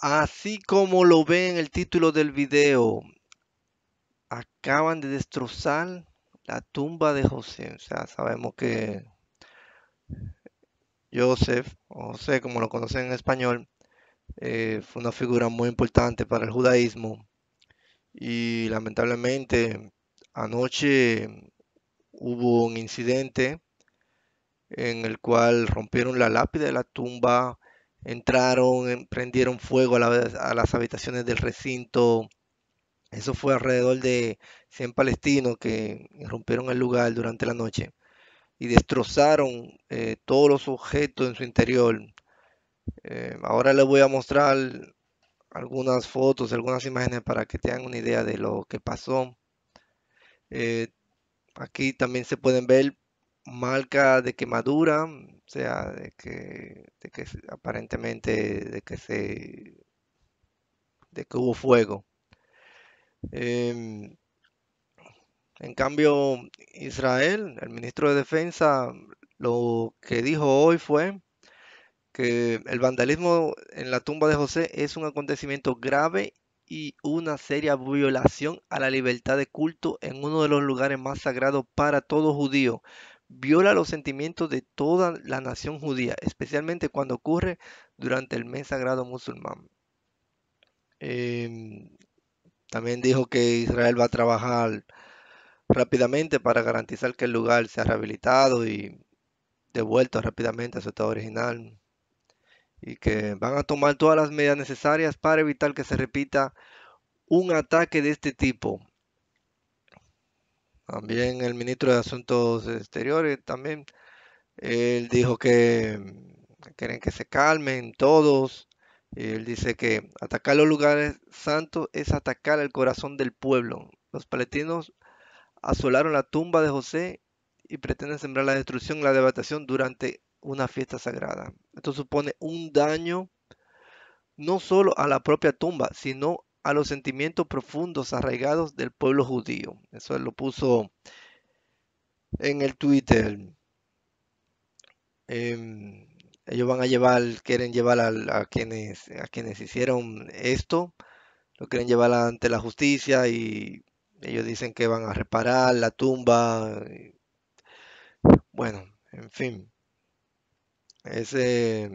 Así como lo ven en el título del video, acaban de destrozar la tumba de José. O sea, sabemos que Joseph, o José como lo conocen en español, eh, fue una figura muy importante para el judaísmo. Y lamentablemente anoche hubo un incidente en el cual rompieron la lápida de la tumba entraron, em, prendieron fuego a, las habitaciones del recinto. Eso fue alrededor de 100 palestinos que rompieron el lugar durante la noche y destrozaron eh, todos los objetos en su interior. Em, ahora les voy a mostrar algunas fotos, algunas imágenes para que tengan una idea de lo que pasó. Eh, aquí también se pueden ver marca de quemadura, o sea, de que, aparentemente de que se de que hubo fuego. Em, en cambio, Israel, el ministro de Defensa, lo que dijo hoy fue que el vandalismo en la tumba de José es un acontecimiento grave y una seria violación a la libertad de culto en uno de los lugares más sagrados para todo judío, viola los sentimientos de toda la nación judía, especialmente cuando ocurre durante el mes sagrado musulmán. Em, también dijo que Israel va a trabajar rápidamente para garantizar que el lugar sea rehabilitado y devuelto rápidamente a su estado original y que van a tomar todas las medidas necesarias para evitar que se repita un ataque de este tipo también el ministro de Asuntos Exteriores, también él dijo que mm, quieren que se calmen todos. Él dice que atacar los lugares santos es atacar el corazón del pueblo. Los palestinos asolaron la tumba de José y pretenden sembrar la destrucción y la devastación durante una fiesta sagrada. Esto supone un daño no solo a la propia tumba, sino a los sentimientos profundos arraigados del pueblo judío. Eso lo puso en el Twitter. Em, ellos van a llevar, quieren llevar a, quienes, a quienes hicieron esto, lo quieren llevar ante la justicia y ellos dicen que van a reparar la tumba. Bueno, en fin. Ese,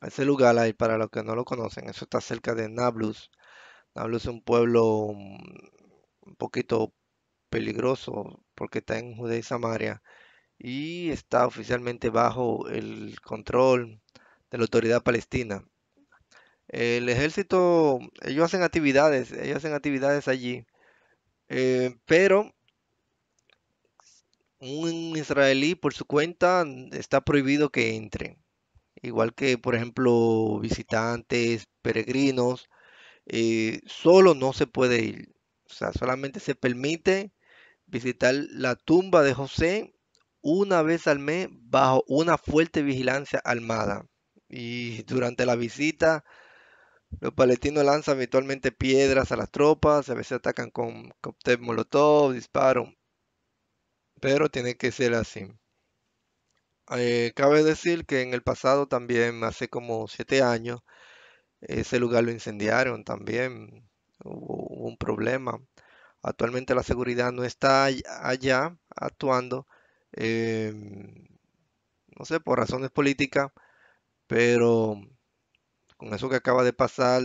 ese lugar ahí, para los que no lo conocen, eso está cerca de Nablus, hablo es un pueblo mm, un poquito peligroso porque está en Judea y Samaria y está oficialmente bajo el control de la autoridad palestina. El ejército, ellos hacen actividades, ellos hacen actividades allí, eh, pero un israelí por su cuenta está prohibido que entre. Igual que, por ejemplo, visitantes, peregrinos, y eh, solo no se puede ir. O sea, solamente se permite visitar la tumba de José una vez al mes bajo una fuerte vigilancia armada. Y durante la visita, los palestinos lanzan habitualmente piedras a las tropas, a veces atacan con cóctel molotov, disparos. Pero tiene que ser así. Eh, cabe decir que en el pasado también, hace como siete años, ese lugar lo incendiaron también, hubo, un problema. Actualmente la seguridad no está allá actuando, em, no sé, por razones políticas, pero con eso que acaba de pasar,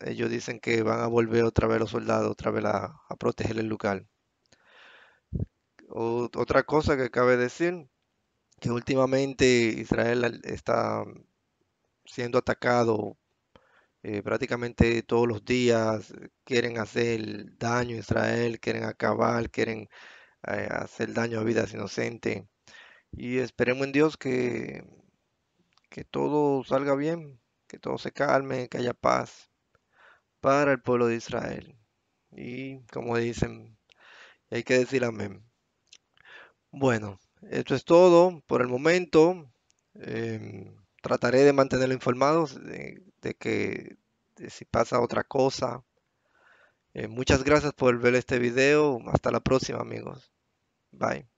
ellos dicen que van a volver otra vez los soldados, otra vez a, proteger el lugar. otra cosa que cabe decir, que últimamente Israel está siendo atacado eh, prácticamente todos los días eh, quieren hacer daño a Israel, quieren acabar, quieren eh, hacer daño a vidas inocentes. Y esperemos en Dios que, que todo salga bien, que todo se calme, que haya paz para el pueblo de Israel. Y como dicen, hay que decir amén. Bueno, esto es todo por el momento. Em, trataré de mantenerlo informado de, que si pasa otra cosa. Eh, muchas gracias por ver este video. Hasta la próxima amigos. Bye.